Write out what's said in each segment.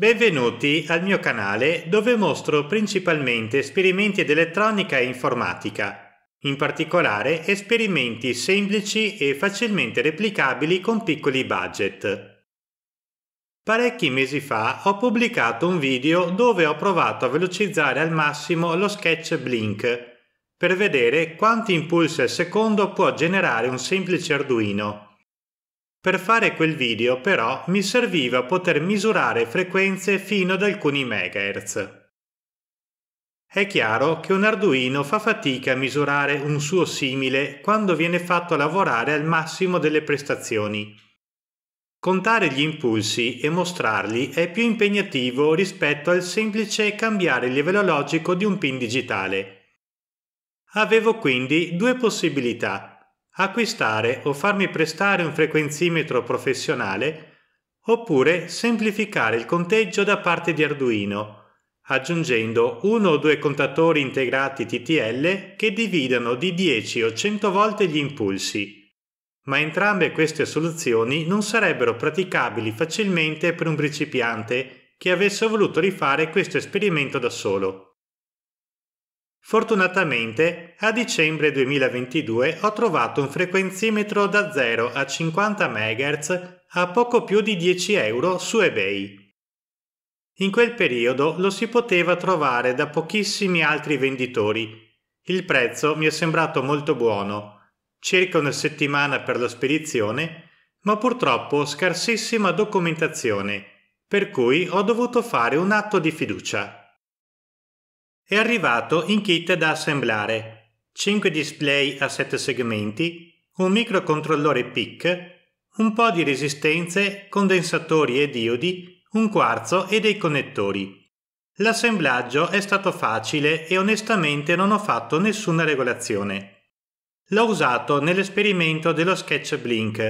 Benvenuti al mio canale dove mostro principalmente esperimenti ed elettronica e informatica, in particolare esperimenti semplici e facilmente replicabili con piccoli budget. Parecchi mesi fa ho pubblicato un video dove ho provato a velocizzare al massimo lo sketch Blink per vedere quanti impulsi al secondo può generare un semplice Arduino. Per fare quel video però mi serviva poter misurare frequenze fino ad alcuni MHz. È chiaro che un Arduino fa fatica a misurare un suo simile quando viene fatto lavorare al massimo delle prestazioni. Contare gli impulsi e mostrarli è più impegnativo rispetto al semplice cambiare il livello logico di un pin digitale. Avevo quindi due possibilità acquistare o farmi prestare un frequenzimetro professionale oppure semplificare il conteggio da parte di Arduino aggiungendo uno o due contatori integrati TTL che dividano di 10 o 100 volte gli impulsi. Ma entrambe queste soluzioni non sarebbero praticabili facilmente per un principiante che avesse voluto rifare questo esperimento da solo. Fortunatamente a dicembre 2022 ho trovato un frequenzimetro da 0 a 50 MHz a poco più di 10 euro su eBay. In quel periodo lo si poteva trovare da pochissimi altri venditori. Il prezzo mi è sembrato molto buono, circa una settimana per la spedizione, ma purtroppo scarsissima documentazione, per cui ho dovuto fare un atto di fiducia è arrivato in kit da assemblare 5 display a 7 segmenti, un microcontrollore PIC, un po' di resistenze, condensatori e diodi, un quarzo e dei connettori. L'assemblaggio è stato facile e onestamente non ho fatto nessuna regolazione. L'ho usato nell'esperimento dello sketch blink.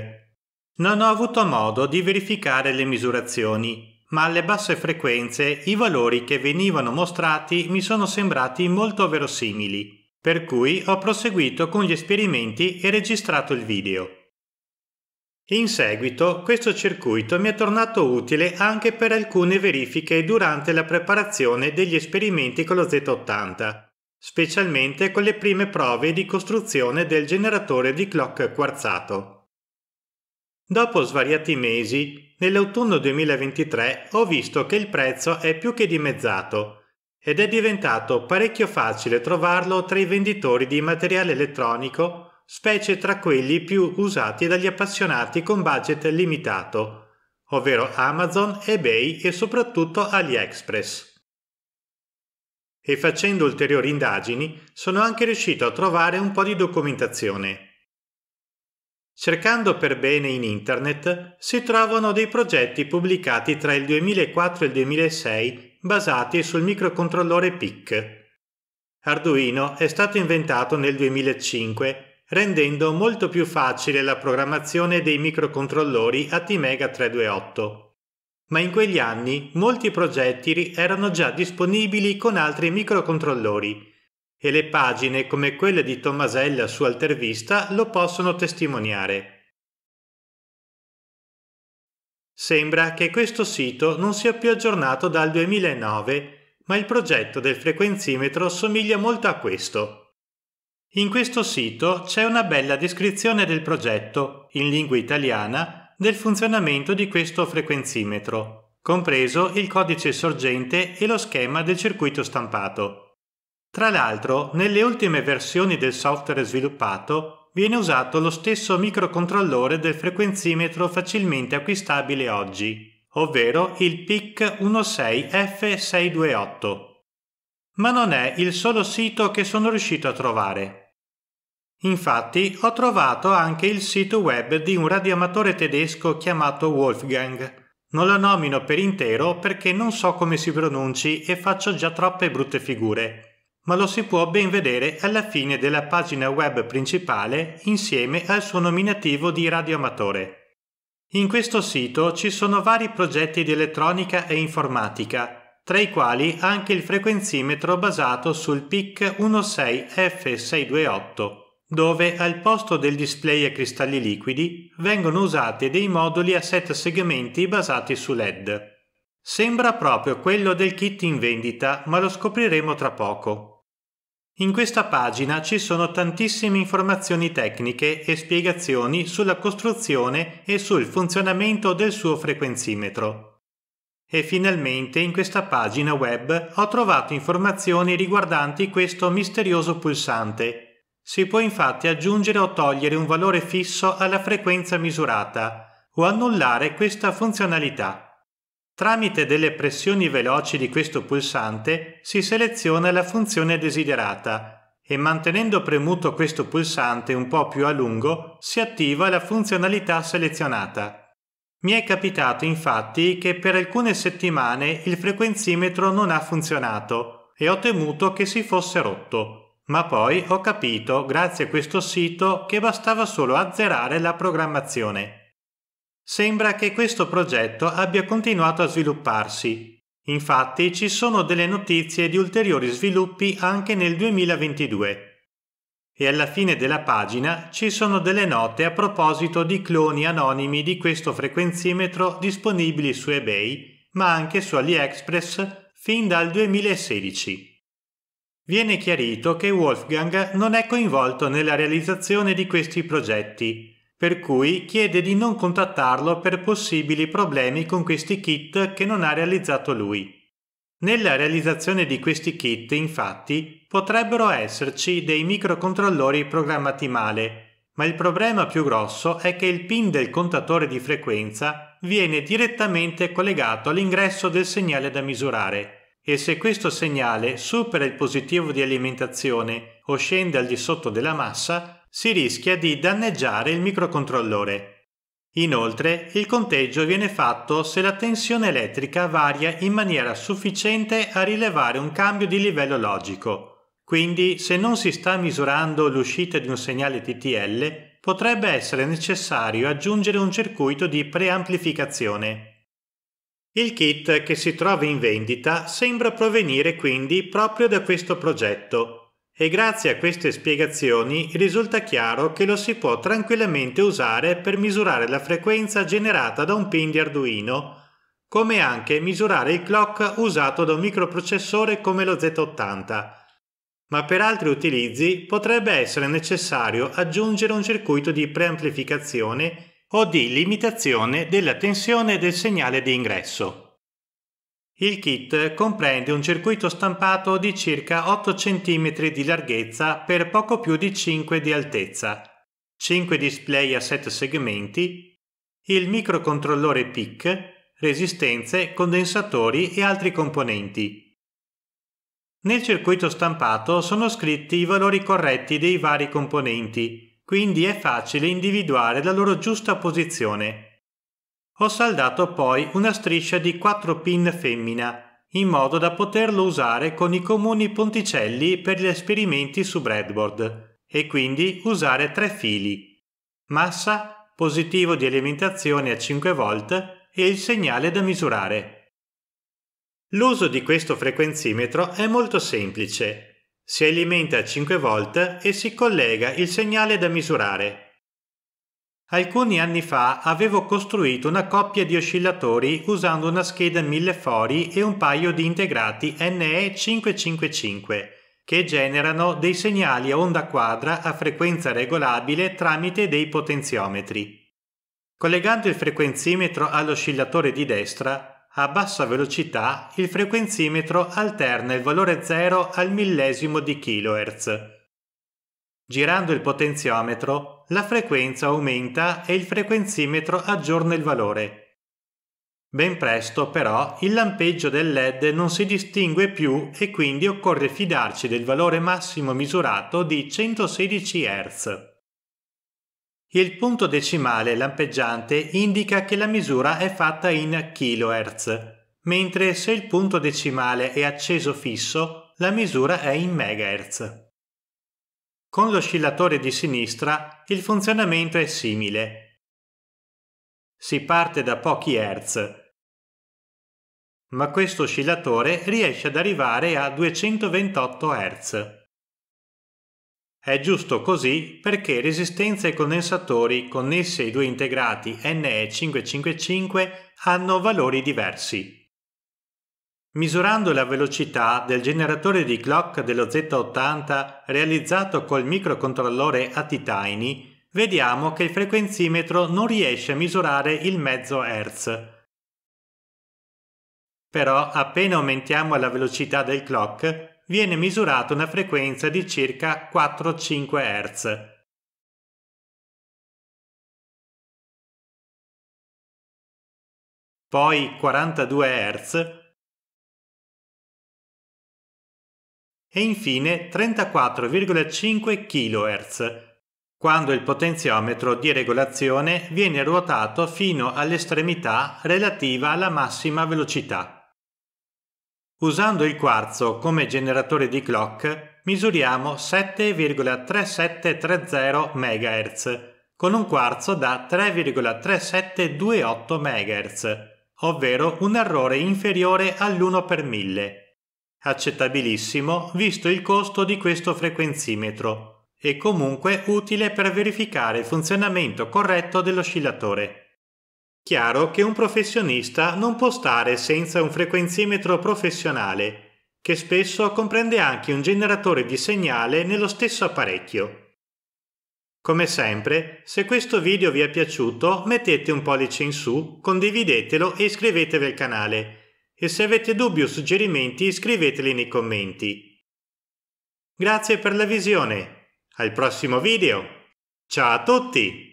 Non ho avuto modo di verificare le misurazioni, ma alle basse frequenze i valori che venivano mostrati mi sono sembrati molto verosimili, per cui ho proseguito con gli esperimenti e registrato il video. In seguito questo circuito mi è tornato utile anche per alcune verifiche durante la preparazione degli esperimenti con lo Z80, specialmente con le prime prove di costruzione del generatore di clock quarzato. Dopo svariati mesi, nell'autunno 2023 ho visto che il prezzo è più che dimezzato ed è diventato parecchio facile trovarlo tra i venditori di materiale elettronico, specie tra quelli più usati dagli appassionati con budget limitato, ovvero Amazon, eBay e soprattutto AliExpress. E facendo ulteriori indagini sono anche riuscito a trovare un po' di documentazione Cercando per bene in internet si trovano dei progetti pubblicati tra il 2004 e il 2006 basati sul microcontrollore PIC. Arduino è stato inventato nel 2005 rendendo molto più facile la programmazione dei microcontrollori ATmega 328. Ma in quegli anni molti progetti erano già disponibili con altri microcontrollori e le pagine come quelle di Tommasella su Altervista lo possono testimoniare. Sembra che questo sito non sia più aggiornato dal 2009, ma il progetto del frequenzimetro somiglia molto a questo. In questo sito c'è una bella descrizione del progetto, in lingua italiana, del funzionamento di questo frequenzimetro, compreso il codice sorgente e lo schema del circuito stampato. Tra l'altro, nelle ultime versioni del software sviluppato viene usato lo stesso microcontrollore del frequenzimetro facilmente acquistabile oggi, ovvero il PIC 16F628. Ma non è il solo sito che sono riuscito a trovare. Infatti ho trovato anche il sito web di un radioamatore tedesco chiamato Wolfgang. Non lo nomino per intero perché non so come si pronunci e faccio già troppe brutte figure ma lo si può ben vedere alla fine della pagina web principale insieme al suo nominativo di radioamatore. In questo sito ci sono vari progetti di elettronica e informatica, tra i quali anche il frequenzimetro basato sul PIC 16F628, dove al posto del display a cristalli liquidi vengono usati dei moduli a 7 segmenti basati su LED. Sembra proprio quello del kit in vendita, ma lo scopriremo tra poco. In questa pagina ci sono tantissime informazioni tecniche e spiegazioni sulla costruzione e sul funzionamento del suo frequenzimetro. E finalmente in questa pagina web ho trovato informazioni riguardanti questo misterioso pulsante. Si può infatti aggiungere o togliere un valore fisso alla frequenza misurata o annullare questa funzionalità. Tramite delle pressioni veloci di questo pulsante si seleziona la funzione desiderata e mantenendo premuto questo pulsante un po' più a lungo si attiva la funzionalità selezionata. Mi è capitato infatti che per alcune settimane il frequenzimetro non ha funzionato e ho temuto che si fosse rotto, ma poi ho capito, grazie a questo sito, che bastava solo azzerare la programmazione. Sembra che questo progetto abbia continuato a svilupparsi. Infatti ci sono delle notizie di ulteriori sviluppi anche nel 2022. E alla fine della pagina ci sono delle note a proposito di cloni anonimi di questo frequenzimetro disponibili su eBay, ma anche su AliExpress fin dal 2016 viene chiarito che Wolfgang non è coinvolto nella realizzazione di questi progetti, per cui chiede di non contattarlo per possibili problemi con questi kit che non ha realizzato lui. Nella realizzazione di questi kit, infatti, potrebbero esserci dei microcontrollori programmati male, ma il problema più grosso è che il pin del contatore di frequenza viene direttamente collegato all'ingresso del segnale da misurare e se questo segnale supera il positivo di alimentazione o scende al di sotto della massa, si rischia di danneggiare il microcontrollore. Inoltre, il conteggio viene fatto se la tensione elettrica varia in maniera sufficiente a rilevare un cambio di livello logico. Quindi, se non si sta misurando l'uscita di un segnale TTL, potrebbe essere necessario aggiungere un circuito di preamplificazione. Il kit che si trova in vendita sembra provenire quindi proprio da questo progetto e grazie a queste spiegazioni risulta chiaro che lo si può tranquillamente usare per misurare la frequenza generata da un pin di Arduino, come anche misurare il clock usato da un microprocessore come lo Z80. Ma per altri utilizzi potrebbe essere necessario aggiungere un circuito di preamplificazione o di limitazione della tensione del segnale di ingresso. Il kit comprende un circuito stampato di circa 8 cm di larghezza per poco più di 5 di altezza, 5 display a 7 segmenti, il microcontrollore PIC, resistenze, condensatori e altri componenti. Nel circuito stampato sono scritti i valori corretti dei vari componenti, quindi è facile individuare la loro giusta posizione. Ho saldato poi una striscia di 4 pin femmina in modo da poterlo usare con i comuni ponticelli per gli esperimenti su breadboard e quindi usare tre fili. Massa, positivo di alimentazione a 5 volt e il segnale da misurare. L'uso di questo frequenzimetro è molto semplice. Si alimenta a 5 volt e si collega il segnale da misurare. Alcuni anni fa avevo costruito una coppia di oscillatori usando una scheda 1000 fori e un paio di integrati NE555 che generano dei segnali a onda quadra a frequenza regolabile tramite dei potenziometri. Collegando il frequenzimetro all'oscillatore di destra, a bassa velocità il frequenzimetro alterna il valore 0 al millesimo di kHz Girando il potenziometro, la frequenza aumenta e il frequenzimetro aggiorna il valore. Ben presto, però, il lampeggio del LED non si distingue più e quindi occorre fidarci del valore massimo misurato di 116 Hz. Il punto decimale lampeggiante indica che la misura è fatta in kHz, mentre se il punto decimale è acceso fisso, la misura è in MHz. Con l'oscillatore di sinistra il funzionamento è simile. Si parte da pochi Hz, ma questo oscillatore riesce ad arrivare a 228 Hz. È giusto così perché resistenze e condensatori connessi ai due integrati NE555 hanno valori diversi misurando la velocità del generatore di clock dello Z80 realizzato col microcontrollore Atitaini, vediamo che il frequenzimetro non riesce a misurare il mezzo Hertz. Però appena aumentiamo la velocità del clock, viene misurata una frequenza di circa 4-5 Hz. Poi 42 Hz e infine 34,5 kHz, quando il potenziometro di regolazione viene ruotato fino all'estremità relativa alla massima velocità. Usando il quarzo come generatore di clock, misuriamo 7,3730 MHz con un quarzo da 3,3728 MHz, ovvero un errore inferiore all'1 per 1000 accettabilissimo visto il costo di questo frequenzimetro e comunque utile per verificare il funzionamento corretto dell'oscillatore. Chiaro che un professionista non può stare senza un frequenzimetro professionale, che spesso comprende anche un generatore di segnale nello stesso apparecchio. Come sempre, se questo video vi è piaciuto mettete un pollice in su, condividetelo e iscrivetevi al canale e se avete dubbi o suggerimenti scriveteli nei commenti. Grazie per la visione, al prossimo video! Ciao a tutti!